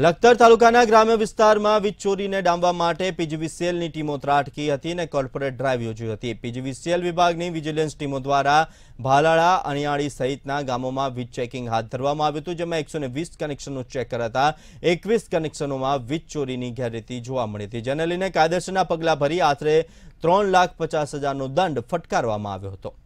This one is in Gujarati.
લખતર તાલુકાના ગ્રામ્ય વિસ્તારમાં વીજ ચોરીને ડામવા માટે પીજીવીસીએલની ટીમો ત્રાટકી હતી અને કોર્પોરેટ ડ્રાઈવ યોજી હતી પીજીવીસીએલ વિભાગની વિજિલન્સ ટીમો દ્વારા ભાલાળા અણિયાળી સહિતના ગામોમાં વીજ ચેકિંગ હાથ ધરવામાં આવ્યું હતું જેમાં એકસો કનેક્શનો ચેક કરાતા એકવીસ કનેક્શનોમાં વીજ ચોરીની ગેરરીતિ જોવા મળી હતી જેને લઈને કાયદેસરના પગલાં ભરી આશરે ત્રણ લાખ પચાસ હજારનો દંડ ફટકારવામાં આવ્યો હતો